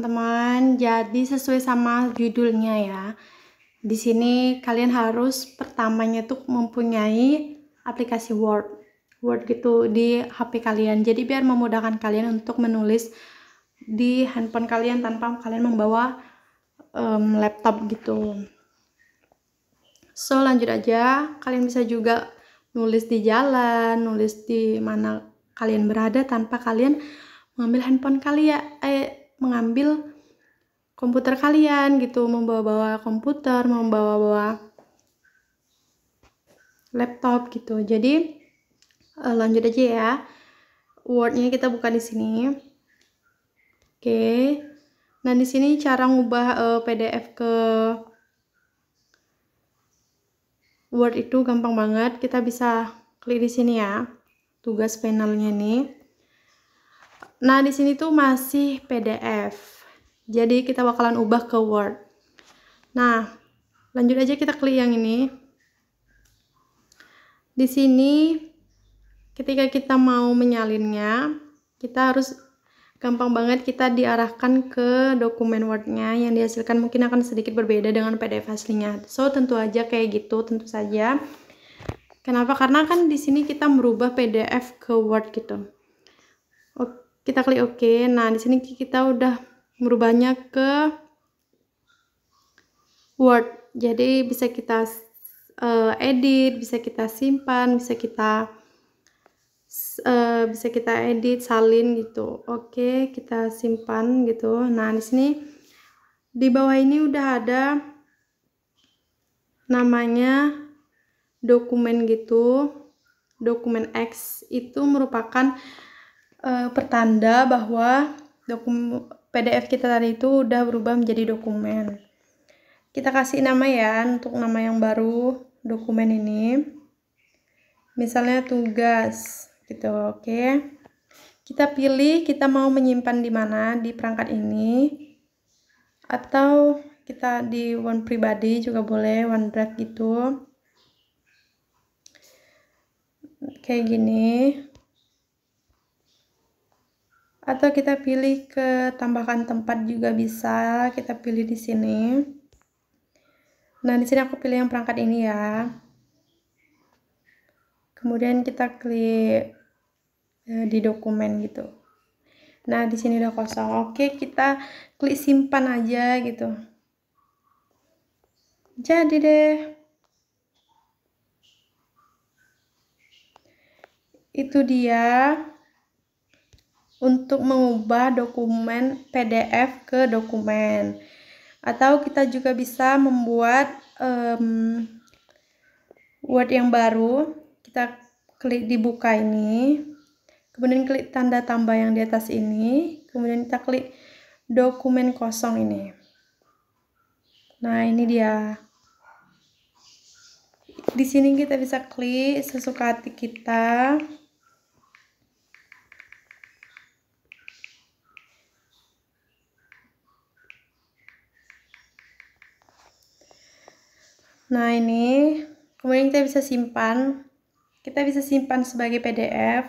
teman-teman. Jadi sesuai sama judulnya ya. Di sini kalian harus pertamanya tuh mempunyai aplikasi Word. Word gitu di HP kalian. Jadi biar memudahkan kalian untuk menulis di handphone kalian tanpa kalian membawa um, laptop gitu. So lanjut aja, kalian bisa juga nulis di jalan, nulis di mana kalian berada tanpa kalian mengambil handphone kalian ya. eh mengambil komputer kalian gitu membawa-bawa komputer membawa-bawa laptop gitu jadi uh, lanjut aja ya wordnya kita buka di sini oke okay. nah di sini cara ngubah uh, eh, PDF ke Word itu gampang banget kita bisa klik di sini ya tugas panelnya nih Nah, di sini tuh masih PDF. Jadi kita bakalan ubah ke Word. Nah, lanjut aja kita klik yang ini. Di sini ketika kita mau menyalinnya, kita harus gampang banget kita diarahkan ke dokumen Word-nya yang dihasilkan mungkin akan sedikit berbeda dengan PDF aslinya. So, tentu aja kayak gitu, tentu saja. Kenapa? Karena kan di sini kita merubah PDF ke Word gitu kita klik OK nah di sini kita udah merubahnya ke Word jadi bisa kita uh, edit bisa kita simpan bisa kita uh, bisa kita edit salin gitu oke okay, kita simpan gitu nah di sini di bawah ini udah ada namanya dokumen gitu dokumen X itu merupakan uh, pertanda bahwa dokum PDF kita tadi itu udah berubah menjadi dokumen. Kita kasih nama ya untuk nama yang baru dokumen ini. Misalnya tugas gitu, oke. Okay. Kita pilih kita mau menyimpan di mana di perangkat ini atau kita di one pribadi juga boleh, OneDrive gitu. Kayak gini atau kita pilih ke tambahkan tempat juga bisa kita pilih di sini nah di sini aku pilih yang perangkat ini ya kemudian kita klik eh, di dokumen gitu nah di sini udah kosong oke kita klik simpan aja gitu jadi deh itu dia untuk mengubah dokumen PDF ke dokumen. Atau kita juga bisa membuat um, Word yang baru. Kita klik dibuka ini. Kemudian klik tanda tambah yang di atas ini. Kemudian kita klik dokumen kosong ini. Nah, ini dia. Di sini kita bisa klik sesuka hati kita. Nah ini kemudian kita bisa simpan. Kita bisa simpan sebagai PDF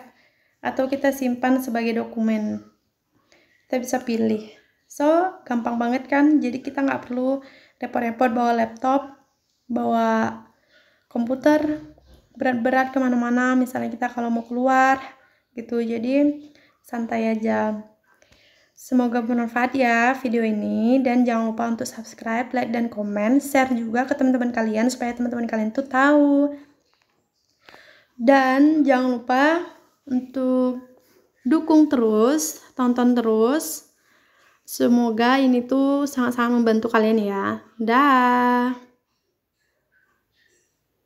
atau kita simpan sebagai dokumen. Kita bisa pilih. So, gampang banget kan? Jadi kita nggak perlu repot-repot bawa laptop, bawa komputer, berat-berat kemana-mana. Misalnya kita kalau mau keluar gitu. Jadi santai aja. Semoga bermanfaat ya video ini dan jangan lupa untuk subscribe, like, dan komen, share juga ke teman-teman kalian supaya teman-teman kalian tuh tahu. Dan jangan lupa untuk dukung terus, tonton terus. Semoga ini tuh sangat-sangat membantu kalian ya. Dah.